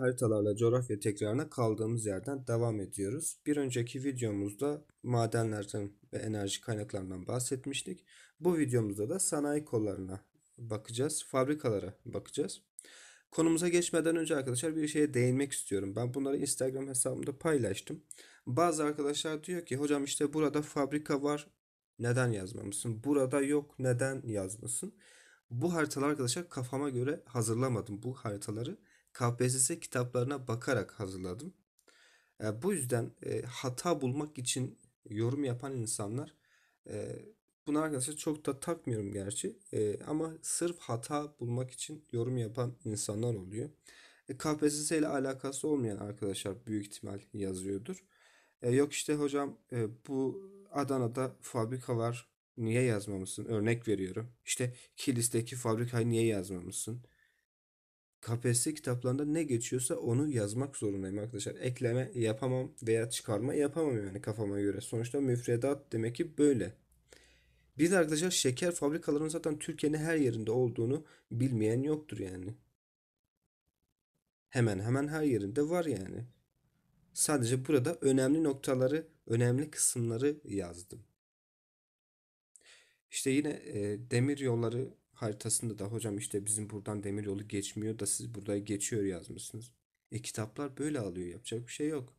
haritalarla coğrafya tekrarına kaldığımız yerden devam ediyoruz. Bir önceki videomuzda madenlerden ve enerji kaynaklarından bahsetmiştik. Bu videomuzda da sanayi kollarına bakacağız, fabrikalara bakacağız. Konumuza geçmeden önce arkadaşlar bir şeye değinmek istiyorum. Ben bunları Instagram hesabımda paylaştım. Bazı arkadaşlar diyor ki hocam işte burada fabrika var neden yazmamışsın? Burada yok neden yazmasın? Bu haritalar arkadaşlar kafama göre hazırlamadım bu haritaları. KPSS kitaplarına bakarak hazırladım. E, bu yüzden e, hata bulmak için yorum yapan insanlar e, bunu arkadaşlar çok da takmıyorum gerçi e, ama sırf hata bulmak için yorum yapan insanlar oluyor. E, KPSS ile alakası olmayan arkadaşlar büyük ihtimal yazıyordur. E, yok işte hocam e, bu Adana'da fabrika var niye yazmamışsın? Örnek veriyorum. İşte Kilis'teki fabrikayı niye yazmamışsın? KPSS kitaplarında ne geçiyorsa onu yazmak zorundayım arkadaşlar. Ekleme yapamam veya çıkarma yapamam yani kafama göre. Sonuçta müfredat demek ki böyle. Biz arkadaşlar şeker fabrikalarının zaten Türkiye'nin her yerinde olduğunu bilmeyen yoktur yani. Hemen hemen her yerinde var yani. Sadece burada önemli noktaları, önemli kısımları yazdım. İşte yine e, demir yolları haritasında da hocam işte bizim buradan demiryolu geçmiyor da siz burada geçiyor yazmışsınız. E kitaplar böyle alıyor yapacak bir şey yok.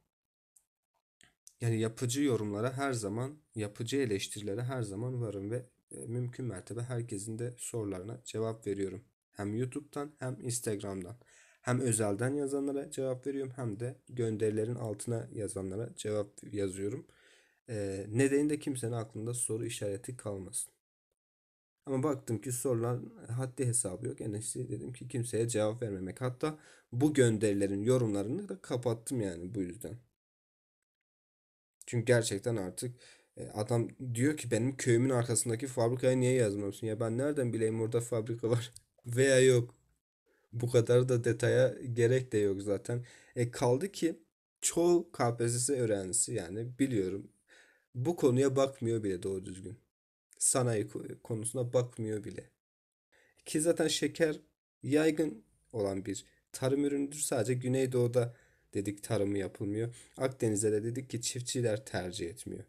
Yani yapıcı yorumlara her zaman, yapıcı eleştirilere her zaman varım ve e, mümkün mertebe herkesin de sorularına cevap veriyorum. Hem YouTube'dan hem Instagram'dan. Hem özelden yazanlara cevap veriyorum hem de gönderilerin altına yazanlara cevap yazıyorum. Ee, nedeni de kimsenin aklında soru işareti kalmasın. Ama baktım ki sorulan haddi hesabı yok. yani iyisi dedim ki kimseye cevap vermemek. Hatta bu gönderilerin yorumlarını da kapattım yani bu yüzden. Çünkü gerçekten artık e, adam diyor ki benim köyümün arkasındaki fabrikaya niye yazmamışsın? Ya ben nereden bileyim orada fabrika var veya yok. Bu kadar da detaya gerek de yok zaten. E kaldı ki çoğu KPSS öğrencisi yani biliyorum bu konuya bakmıyor bile doğru düzgün sanayi konusuna bakmıyor bile. Ki zaten şeker yaygın olan bir tarım ürünüdür. Sadece Güneydoğu'da dedik tarımı yapılmıyor. Akdeniz'de de dedik ki çiftçiler tercih etmiyor.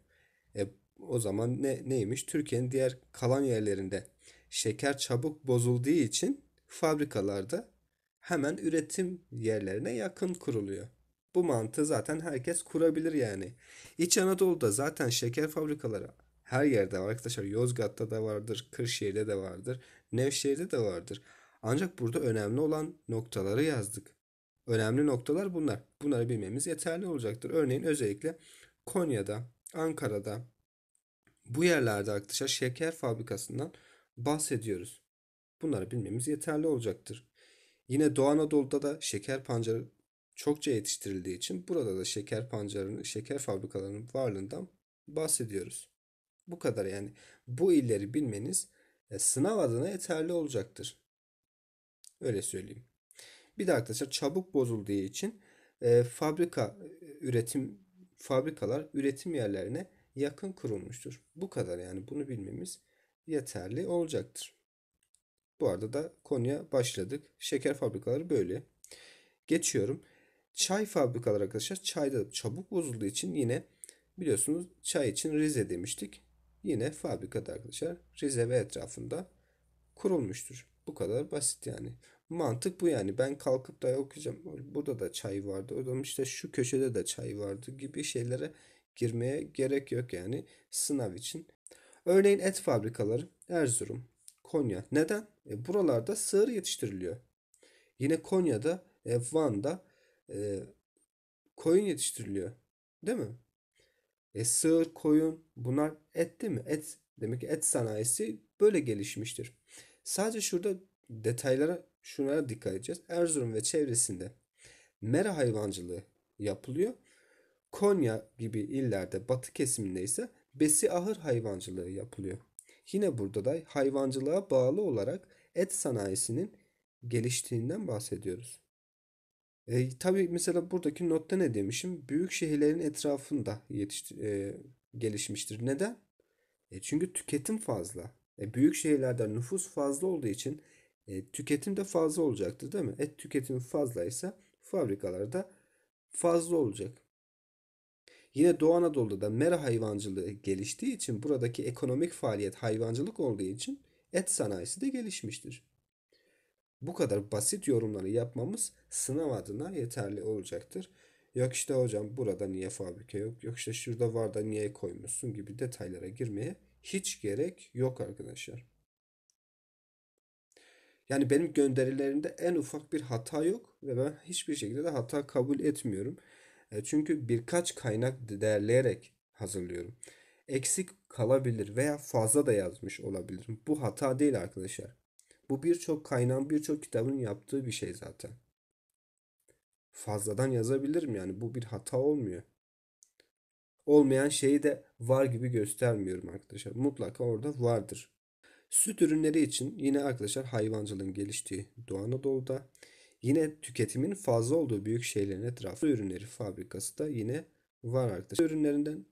E, o zaman ne neymiş? Türkiye'nin diğer kalan yerlerinde şeker çabuk bozulduğu için fabrikalarda hemen üretim yerlerine yakın kuruluyor. Bu mantığı zaten herkes kurabilir yani. İç Anadolu'da zaten şeker fabrikaları her yerde var arkadaşlar. Yozgat'ta da vardır, Kırşehir'de de vardır, Nevşehir'de de vardır. Ancak burada önemli olan noktaları yazdık. Önemli noktalar bunlar. Bunları bilmemiz yeterli olacaktır. Örneğin özellikle Konya'da, Ankara'da bu yerlerde arkadaşlar şeker fabrikasından bahsediyoruz. Bunları bilmemiz yeterli olacaktır. Yine Doğu Anadolu'da da şeker pancarı çokça yetiştirildiği için burada da şeker pancarının, şeker fabrikalarının varlığından bahsediyoruz. Bu kadar yani. Bu illeri bilmeniz e, sınav adına yeterli olacaktır. Öyle söyleyeyim. Bir de arkadaşlar çabuk bozulduğu için e, fabrika e, üretim fabrikalar üretim yerlerine yakın kurulmuştur. Bu kadar yani bunu bilmemiz yeterli olacaktır. Bu arada da konuya başladık. Şeker fabrikaları böyle. Geçiyorum. Çay fabrikaları arkadaşlar çayda çabuk bozulduğu için yine biliyorsunuz çay için Rize demiştik yine fabrikada arkadaşlar Rize ve etrafında kurulmuştur. Bu kadar basit yani. Mantık bu yani. Ben kalkıp da okuyacağım. Burada da çay vardı. O zaman işte şu köşede de çay vardı gibi şeylere girmeye gerek yok yani sınav için. Örneğin et fabrikaları Erzurum, Konya. Neden? E, buralarda sığır yetiştiriliyor. Yine Konya'da, e, Van'da e, koyun yetiştiriliyor. Değil mi? E, sığır, koyun bunlar et değil mi? Et demek ki et sanayisi böyle gelişmiştir. Sadece şurada detaylara şunlara dikkat edeceğiz. Erzurum ve çevresinde mera hayvancılığı yapılıyor. Konya gibi illerde batı kesiminde ise besi ahır hayvancılığı yapılıyor. Yine burada da hayvancılığa bağlı olarak et sanayisinin geliştiğinden bahsediyoruz. E, tabii mesela buradaki notta ne demişim? Büyük şehirlerin etrafında yetiştir e, gelişmiştir. Neden? E, çünkü tüketim fazla. E, büyük şehirlerde nüfus fazla olduğu için e, tüketim de fazla olacaktır değil mi? Et tüketimi fazlaysa fabrikalarda fazla olacak. Yine Doğu Anadolu'da da mera hayvancılığı geliştiği için buradaki ekonomik faaliyet hayvancılık olduğu için et sanayisi de gelişmiştir bu kadar basit yorumları yapmamız sınav adına yeterli olacaktır. Yok işte hocam burada niye fabrika yok, yok işte şurada var da niye koymuşsun gibi detaylara girmeye hiç gerek yok arkadaşlar. Yani benim gönderilerimde en ufak bir hata yok ve ben hiçbir şekilde de hata kabul etmiyorum. E, çünkü birkaç kaynak değerleyerek hazırlıyorum. Eksik kalabilir veya fazla da yazmış olabilirim. Bu hata değil arkadaşlar. Bu birçok kaynağın, birçok kitabın yaptığı bir şey zaten. Fazladan yazabilirim yani bu bir hata olmuyor. Olmayan şeyi de var gibi göstermiyorum arkadaşlar. Mutlaka orada vardır. Süt ürünleri için yine arkadaşlar hayvancılığın geliştiği Doğu Anadolu'da yine tüketimin fazla olduğu büyük şehirlerin etrafı ürünleri fabrikası da yine var arkadaşlar. Ürünlerinden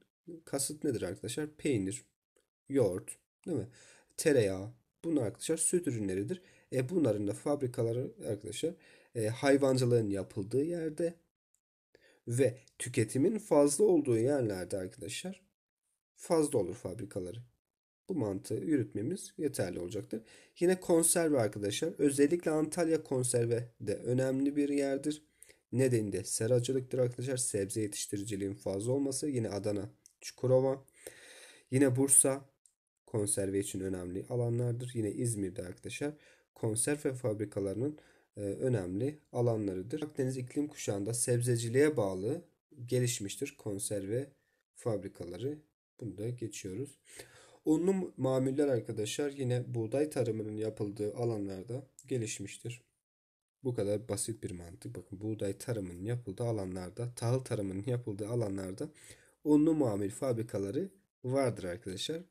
kasıt nedir arkadaşlar? Peynir, yoğurt, değil mi? Tereyağı, Bunlar arkadaşlar süt ürünleridir. E bunların da fabrikaları arkadaşlar e, hayvancılığın yapıldığı yerde ve tüketimin fazla olduğu yerlerde arkadaşlar fazla olur fabrikaları. Bu mantığı yürütmemiz yeterli olacaktır. Yine konserve arkadaşlar. Özellikle Antalya konserve de önemli bir yerdir. Nedeni de seracılıktır arkadaşlar. Sebze yetiştiriciliğin fazla olması. Yine Adana, Çukurova, yine Bursa, konserve için önemli alanlardır. Yine İzmir'de arkadaşlar konserve fabrikalarının e, önemli alanlarıdır. Akdeniz iklim kuşağında sebzeciliğe bağlı gelişmiştir konserve fabrikaları. Bunu da geçiyoruz. Unlu mamuller arkadaşlar yine buğday tarımının yapıldığı alanlarda gelişmiştir. Bu kadar basit bir mantık. Bakın buğday tarımının yapıldığı alanlarda, tahıl tarımının yapıldığı alanlarda unlu mamul fabrikaları vardır arkadaşlar.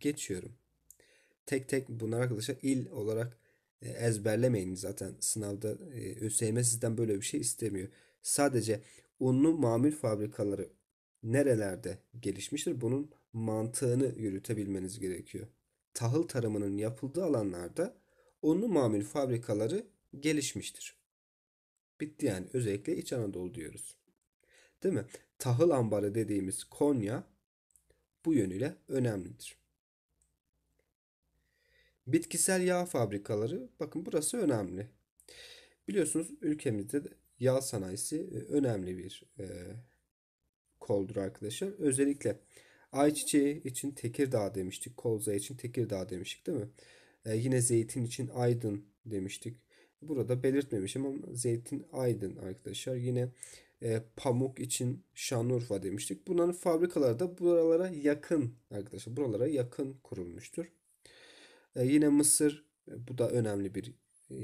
Geçiyorum. Tek tek bunlar arkadaşlar il olarak e, ezberlemeyin zaten sınavda e, ÖSYM sizden böyle bir şey istemiyor. Sadece unlu mamul fabrikaları nerelerde gelişmiştir bunun mantığını yürütebilmeniz gerekiyor. Tahıl tarımının yapıldığı alanlarda unlu mamul fabrikaları gelişmiştir. Bitti yani özellikle İç Anadolu diyoruz. Değil mi? Tahıl ambarı dediğimiz Konya bu yönüyle önemlidir. Bitkisel yağ fabrikaları bakın burası önemli. Biliyorsunuz ülkemizde de yağ sanayisi e, önemli bir e, koldur arkadaşlar. Özellikle ayçiçeği için Tekirdağ demiştik. Kolza için Tekirdağ demiştik değil mi? E, yine zeytin için Aydın demiştik. Burada belirtmemişim ama zeytin Aydın arkadaşlar. Yine e, pamuk için Şanlıurfa demiştik. Bunların fabrikaları da buralara yakın arkadaşlar. Buralara yakın kurulmuştur. E, yine mısır e, bu da önemli bir e,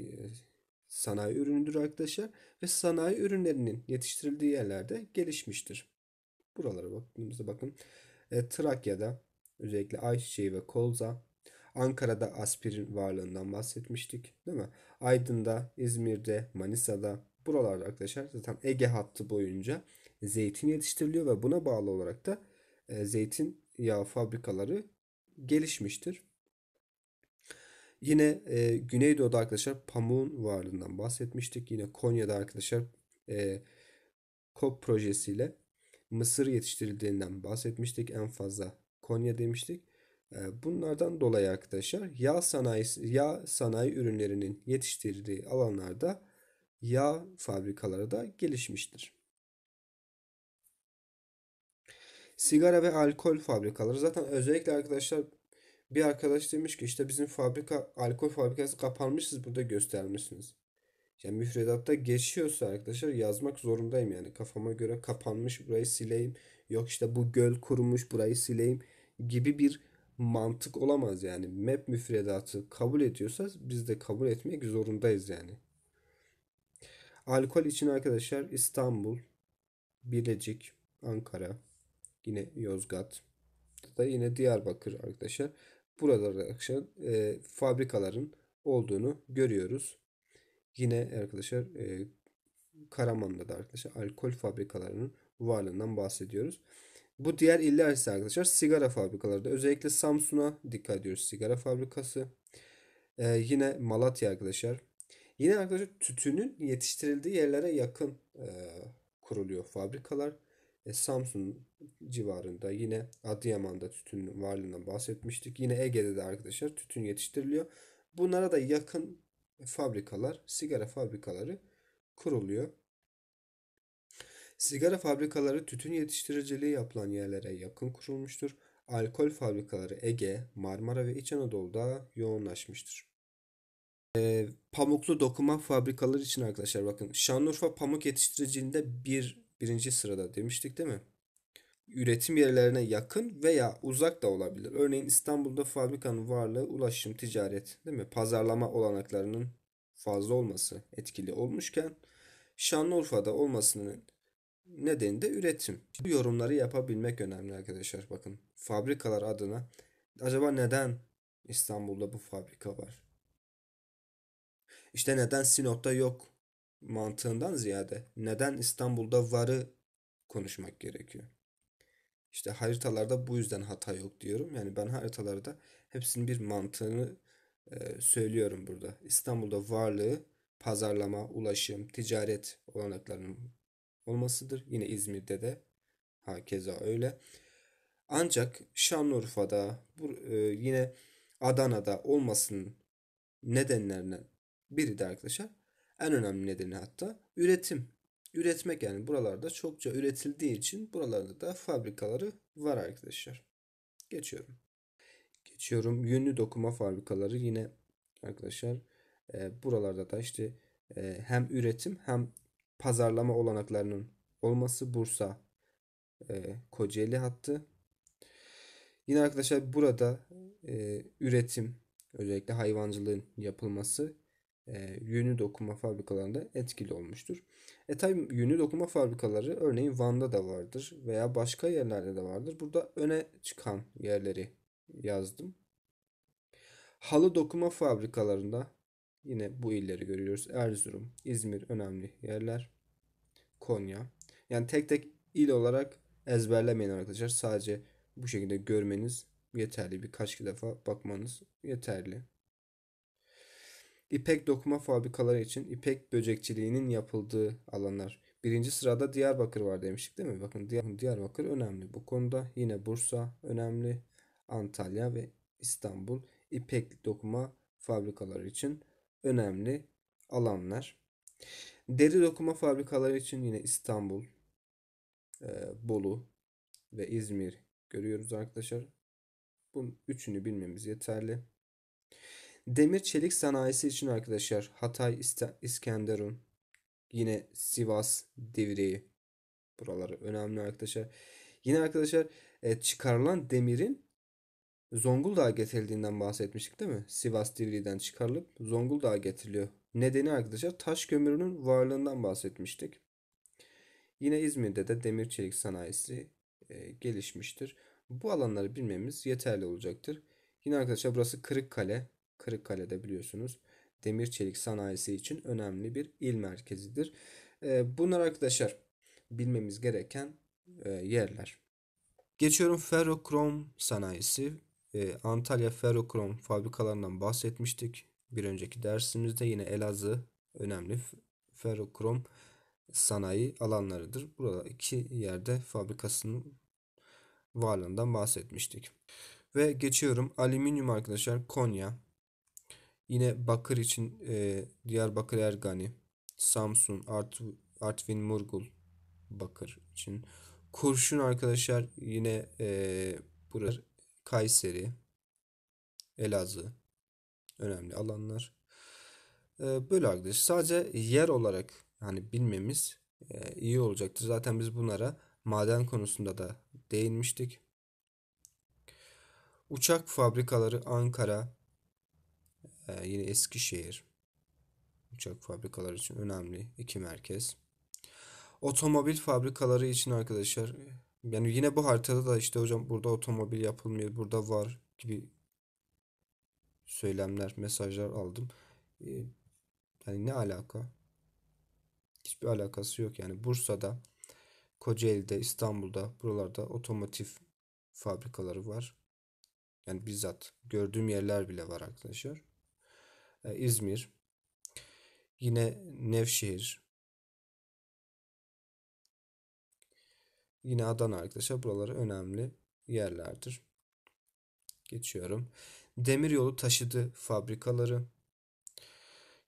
sanayi ürünüdür arkadaşlar ve sanayi ürünlerinin yetiştirildiği yerlerde gelişmiştir. Buralara baktığımızda bakın e, Trakya'da özellikle ayçiçeği ve kolza, Ankara'da aspirin varlığından bahsetmiştik değil mi? Aydın'da, İzmir'de, Manisa'da buralarda arkadaşlar zaten Ege hattı boyunca zeytin yetiştiriliyor ve buna bağlı olarak da e, zeytin yağı fabrikaları gelişmiştir. Yine e, Güneydoğu'da arkadaşlar pamuğun varlığından bahsetmiştik. Yine Konya'da arkadaşlar e, KOP projesiyle mısır yetiştirildiğinden bahsetmiştik. En fazla Konya demiştik. E, bunlardan dolayı arkadaşlar yağ sanayi, yağ sanayi ürünlerinin yetiştirildiği alanlarda yağ fabrikaları da gelişmiştir. Sigara ve alkol fabrikaları zaten özellikle arkadaşlar bir arkadaş demiş ki işte bizim fabrika alkol fabrikası kapanmış siz burada göstermişsiniz. Yani müfredatta geçiyorsa arkadaşlar yazmak zorundayım yani kafama göre kapanmış burayı sileyim. Yok işte bu göl kurumuş burayı sileyim gibi bir mantık olamaz yani. Map müfredatı kabul ediyorsa biz de kabul etmek zorundayız yani. Alkol için arkadaşlar İstanbul, Bilecik, Ankara, yine Yozgat, da yine Diyarbakır arkadaşlar buralara akışan e, fabrikaların olduğunu görüyoruz. Yine arkadaşlar e, Karaman'da da arkadaşlar alkol fabrikalarının varlığından bahsediyoruz. Bu diğer iller ise arkadaşlar sigara fabrikaları da özellikle Samsun'a dikkat ediyoruz sigara fabrikası. Ee, yine Malatya arkadaşlar. Yine arkadaşlar tütünün yetiştirildiği yerlere yakın e, kuruluyor fabrikalar e, Samsun civarında yine Adıyaman'da tütünün varlığından bahsetmiştik. Yine Ege'de de arkadaşlar tütün yetiştiriliyor. Bunlara da yakın fabrikalar, sigara fabrikaları kuruluyor. Sigara fabrikaları tütün yetiştiriciliği yapılan yerlere yakın kurulmuştur. Alkol fabrikaları Ege, Marmara ve İç Anadolu'da yoğunlaşmıştır. E, pamuklu dokuma fabrikaları için arkadaşlar bakın Şanlıurfa pamuk yetiştiriciliğinde bir birinci sırada demiştik değil mi? Üretim yerlerine yakın veya uzak da olabilir. Örneğin İstanbul'da fabrikanın varlığı ulaşım, ticaret değil mi? Pazarlama olanaklarının fazla olması etkili olmuşken Şanlıurfa'da olmasının nedeni de üretim. Bu yorumları yapabilmek önemli arkadaşlar. Bakın fabrikalar adına acaba neden İstanbul'da bu fabrika var? İşte neden Sinop'ta yok? mantığından ziyade neden İstanbul'da varı konuşmak gerekiyor. İşte haritalarda bu yüzden hata yok diyorum. Yani ben haritalarda hepsinin bir mantığını e, söylüyorum burada. İstanbul'da varlığı pazarlama, ulaşım, ticaret olanaklarının olmasıdır. Yine İzmir'de de hakeza öyle. Ancak Şanlıurfa'da, bu, e, yine Adana'da olmasının nedenlerinden biri de arkadaşlar en önemli nedeni hatta üretim. Üretmek yani buralarda çokça üretildiği için buralarda da fabrikaları var arkadaşlar. Geçiyorum. Geçiyorum yünlü dokuma fabrikaları yine arkadaşlar e, buralarda da işte e, hem üretim hem pazarlama olanaklarının olması Bursa e, Kocaeli hattı. Yine arkadaşlar burada e, üretim özellikle hayvancılığın yapılması e, yönü dokuma fabrikalarında etkili olmuştur. E tabi yönü dokuma fabrikaları örneğin Van'da da vardır veya başka yerlerde de vardır. Burada öne çıkan yerleri yazdım. Halı dokuma fabrikalarında yine bu illeri görüyoruz. Erzurum, İzmir önemli yerler. Konya. Yani tek tek il olarak ezberlemeyin arkadaşlar. Sadece bu şekilde görmeniz yeterli. Birkaç defa bakmanız yeterli. İpek dokuma fabrikaları için ipek böcekçiliğinin yapıldığı alanlar. Birinci sırada Diyarbakır var demiştik değil mi? Bakın Diyarbakır önemli. Bu konuda yine Bursa önemli. Antalya ve İstanbul ipek dokuma fabrikaları için önemli alanlar. Deri dokuma fabrikaları için yine İstanbul, e, Bolu ve İzmir görüyoruz arkadaşlar. Bunun üçünü bilmemiz yeterli. Demir çelik sanayisi için arkadaşlar Hatay, İskenderun, yine Sivas, Divriği. Buraları önemli arkadaşlar. Yine arkadaşlar e, çıkarılan demirin Zonguldak'a getirildiğinden bahsetmiştik değil mi? Sivas Divriği'den çıkarılıp Zonguldak'a getiriliyor. Nedeni arkadaşlar taş kömürünün varlığından bahsetmiştik. Yine İzmir'de de demir çelik sanayisi e, gelişmiştir. Bu alanları bilmemiz yeterli olacaktır. Yine arkadaşlar burası Kırıkkale. Kırıkkale'de biliyorsunuz demir çelik sanayisi için önemli bir il merkezidir. Ee, bunlar arkadaşlar bilmemiz gereken e, yerler. Geçiyorum ferrokrom sanayisi. Ee, Antalya ferrokrom fabrikalarından bahsetmiştik. Bir önceki dersimizde yine Elazığ önemli ferrokrom sanayi alanlarıdır. Burada iki yerde fabrikasının varlığından bahsetmiştik. Ve geçiyorum alüminyum arkadaşlar Konya Yine Bakır için e, Diyarbakır Ergani, Samsun, Art, Artvin Murgul Bakır için. Kurşun arkadaşlar yine e, burası Kayseri, Elazığ önemli alanlar. E, böyle arkadaşlar sadece yer olarak hani bilmemiz e, iyi olacaktır. Zaten biz bunlara maden konusunda da değinmiştik. Uçak fabrikaları Ankara, ee, yine Eskişehir. Uçak fabrikaları için önemli iki merkez. Otomobil fabrikaları için arkadaşlar yani yine bu haritada da işte hocam burada otomobil yapılmıyor, burada var gibi söylemler, mesajlar aldım. Ee, yani ne alaka? Hiçbir alakası yok yani. Bursa'da, Kocaeli'de, İstanbul'da buralarda otomotiv fabrikaları var. Yani bizzat gördüğüm yerler bile var arkadaşlar. E, İzmir, yine Nevşehir, yine Adana arkadaşlar buraları önemli yerlerdir. Geçiyorum. Demiryolu taşıdı fabrikaları.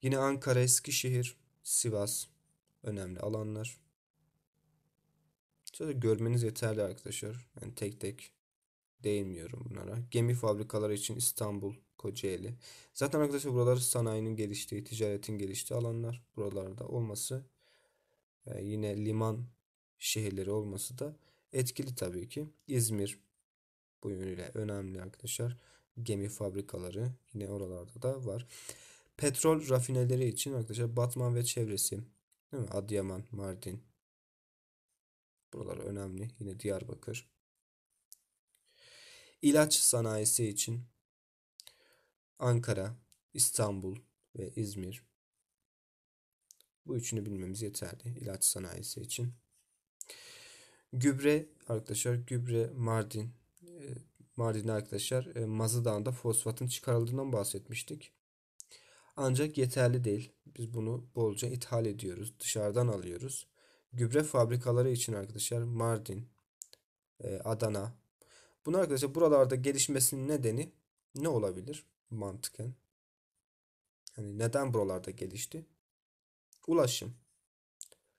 Yine Ankara, Eskişehir, Sivas önemli alanlar. Şöyle görmeniz yeterli arkadaşlar. Yani tek tek değinmiyorum bunlara. Gemi fabrikaları için İstanbul, Kocaeli. Zaten arkadaşlar buralar sanayinin geliştiği, ticaretin geliştiği alanlar buralarda olması e, yine liman şehirleri olması da etkili tabii ki. İzmir bu yönüyle önemli arkadaşlar. Gemi fabrikaları yine oralarda da var. Petrol rafineleri için arkadaşlar Batman ve çevresi, değil mi? Adıyaman, Mardin. Buralar önemli. Yine Diyarbakır. İlaç sanayisi için Ankara, İstanbul ve İzmir. Bu üçünü bilmemiz yeterli ilaç sanayisi için. Gübre arkadaşlar gübre Mardin. E, mardin arkadaşlar e, Mazıdağ'da fosfatın çıkarıldığından bahsetmiştik. Ancak yeterli değil. Biz bunu bolca ithal ediyoruz. Dışarıdan alıyoruz. Gübre fabrikaları için arkadaşlar Mardin, e, Adana. Bunu arkadaşlar buralarda gelişmesinin nedeni ne olabilir? mantıken. Yani neden buralarda gelişti? Ulaşım.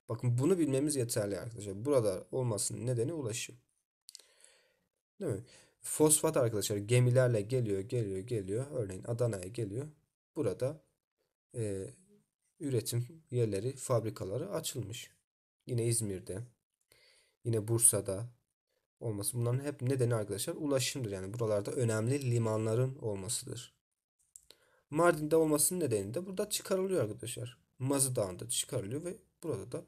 Bakın bunu bilmemiz yeterli arkadaşlar. Burada olmasının nedeni ulaşım. Değil mi? Fosfat arkadaşlar gemilerle geliyor, geliyor, geliyor. Örneğin Adana'ya geliyor. Burada e, üretim yerleri, fabrikaları açılmış. Yine İzmir'de, yine Bursa'da olması. Bunların hep nedeni arkadaşlar ulaşımdır. Yani buralarda önemli limanların olmasıdır. Mardin'de olmasının nedeni de burada çıkarılıyor arkadaşlar. Mazı Dağı'nda çıkarılıyor ve burada da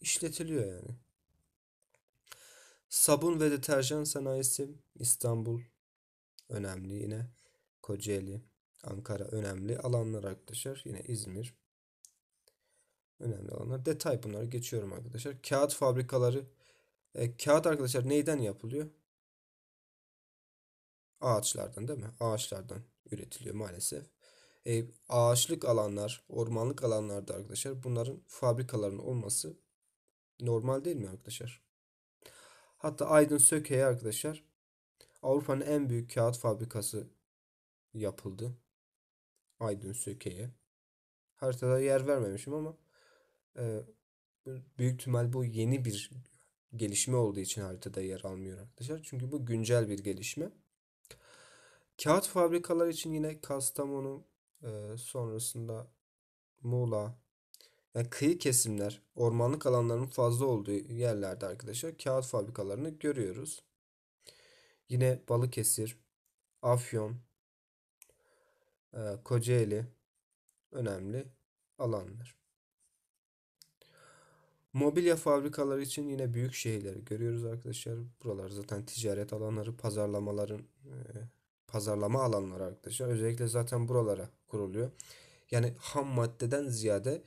işletiliyor yani. Sabun ve deterjan sanayisi İstanbul önemli yine. Kocaeli, Ankara önemli alanlar arkadaşlar. Yine İzmir önemli alanlar. Detay bunları geçiyorum arkadaşlar. Kağıt fabrikaları e, kağıt arkadaşlar neyden yapılıyor? Ağaçlardan değil mi? Ağaçlardan üretiliyor maalesef e, ağaçlık alanlar, ormanlık alanlarda arkadaşlar bunların fabrikaların olması normal değil mi arkadaşlar? Hatta Aydın Söke'ye arkadaşlar Avrupa'nın en büyük kağıt fabrikası yapıldı. Aydın Söke'ye. Haritada yer vermemişim ama e, büyük ihtimal bu yeni bir gelişme olduğu için haritada yer almıyor arkadaşlar. Çünkü bu güncel bir gelişme. Kağıt fabrikalar için yine Kastamonu, sonrasında Muğla, yani kıyı kesimler, ormanlık alanların fazla olduğu yerlerde arkadaşlar kağıt fabrikalarını görüyoruz. Yine Balıkesir, Afyon, Kocaeli önemli alanlar. Mobilya fabrikaları için yine büyük şehirleri görüyoruz arkadaşlar. Buralar zaten ticaret alanları, pazarlamaların pazarlama alanları arkadaşlar. Özellikle zaten buralara kuruluyor. Yani ham maddeden ziyade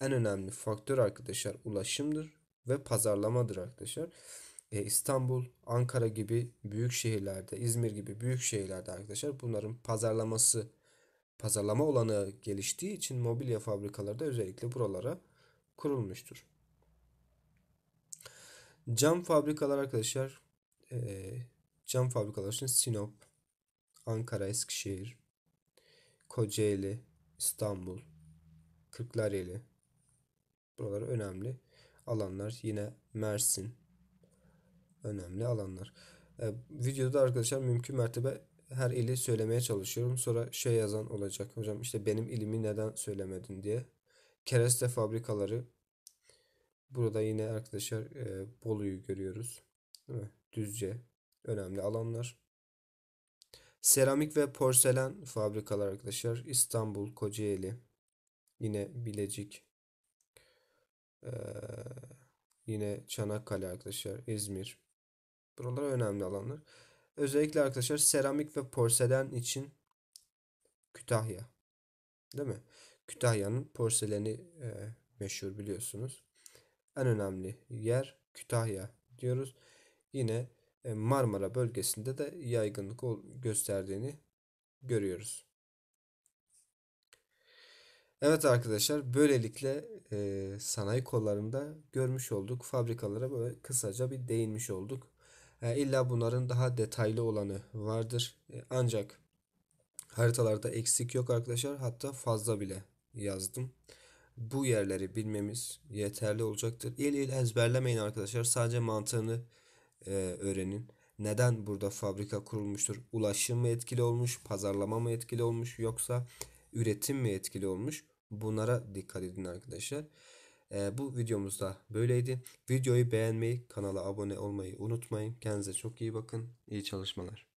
en önemli faktör arkadaşlar ulaşımdır ve pazarlamadır arkadaşlar. E, İstanbul, Ankara gibi büyük şehirlerde, İzmir gibi büyük şehirlerde arkadaşlar bunların pazarlaması, pazarlama olanı geliştiği için mobilya fabrikaları da özellikle buralara kurulmuştur. Cam fabrikalar arkadaşlar, e, cam fabrikalar için Sinop, Ankara, Eskişehir, Kocaeli, İstanbul, Kırklareli. Buralar önemli alanlar. Yine Mersin önemli alanlar. E, videoda arkadaşlar mümkün mertebe her ili söylemeye çalışıyorum. Sonra şey yazan olacak. Hocam işte benim ilimi neden söylemedin diye. Kereste fabrikaları. Burada yine arkadaşlar e, Bolu'yu görüyoruz. Değil mi? Düzce önemli alanlar. Seramik ve porselen fabrikalar arkadaşlar. İstanbul, Kocaeli, yine Bilecik, ee, yine Çanakkale arkadaşlar, İzmir. Buralar önemli alanlar. Özellikle arkadaşlar seramik ve porselen için Kütahya. Değil mi? Kütahya'nın porseleni e, meşhur biliyorsunuz. En önemli yer Kütahya diyoruz. Yine e, Marmara bölgesinde de yaygınlık gösterdiğini görüyoruz. Evet arkadaşlar böylelikle e, sanayi kollarında görmüş olduk. Fabrikalara böyle kısaca bir değinmiş olduk. E, illa bunların daha detaylı olanı vardır. E, ancak haritalarda eksik yok arkadaşlar. Hatta fazla bile yazdım. Bu yerleri bilmemiz yeterli olacaktır. İl il ezberlemeyin arkadaşlar. Sadece mantığını e, öğrenin. Neden burada fabrika kurulmuştur? Ulaşım mı etkili olmuş, pazarlama mı etkili olmuş yoksa üretim mi etkili olmuş? Bunlara dikkat edin arkadaşlar. E, bu videomuz da böyleydi. Videoyu beğenmeyi, kanala abone olmayı unutmayın. Kendinize çok iyi bakın. İyi çalışmalar.